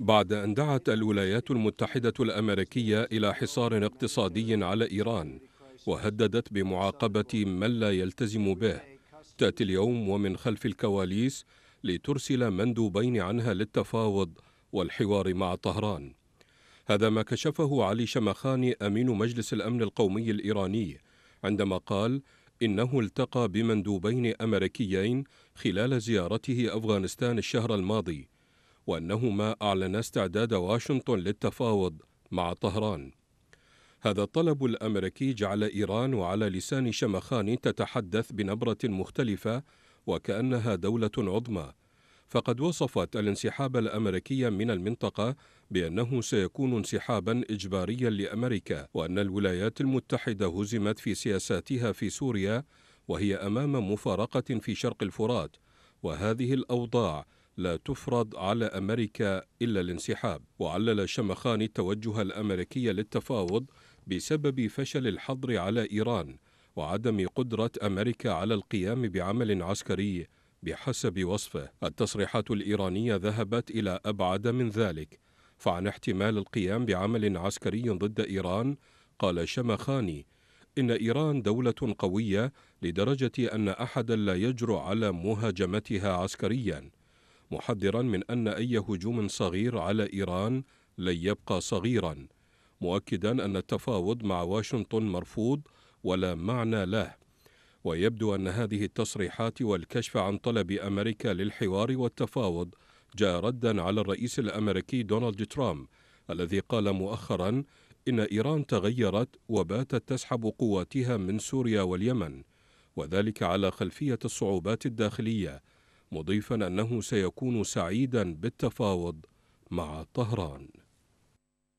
بعد أن دعت الولايات المتحدة الأمريكية إلى حصار اقتصادي على إيران وهددت بمعاقبة من لا يلتزم به تأتي اليوم ومن خلف الكواليس لترسل مندوبين عنها للتفاوض والحوار مع طهران هذا ما كشفه علي شمخاني أمين مجلس الأمن القومي الإيراني عندما قال إنه التقى بمندوبين أمريكيين خلال زيارته أفغانستان الشهر الماضي وأنهما أعلنا استعداد واشنطن للتفاوض مع طهران هذا الطلب الأمريكي جعل إيران وعلى لسان شمخان تتحدث بنبرة مختلفة وكأنها دولة عظمى فقد وصفت الانسحاب الامريكي من المنطقه بانه سيكون انسحابا اجباريا لامريكا وان الولايات المتحده هزمت في سياساتها في سوريا وهي امام مفارقه في شرق الفرات وهذه الاوضاع لا تفرض على أمريكا إلا الانسحاب وعلل شمخاني التوجه الأمريكي للتفاوض بسبب فشل الحظر على إيران وعدم قدرة أمريكا على القيام بعمل عسكري بحسب وصفه التصريحات الإيرانية ذهبت إلى أبعد من ذلك فعن احتمال القيام بعمل عسكري ضد إيران قال شمخاني إن إيران دولة قوية لدرجة أن أحدا لا يجرؤ على مهاجمتها عسكريا محذرا من أن أي هجوم صغير على إيران لن يبقى صغيرا مؤكدا أن التفاوض مع واشنطن مرفوض ولا معنى له ويبدو أن هذه التصريحات والكشف عن طلب أمريكا للحوار والتفاوض جاء ردا على الرئيس الأمريكي دونالد ترامب الذي قال مؤخرا إن إيران تغيرت وباتت تسحب قواتها من سوريا واليمن وذلك على خلفية الصعوبات الداخلية مضيفا أنه سيكون سعيدا بالتفاوض مع طهران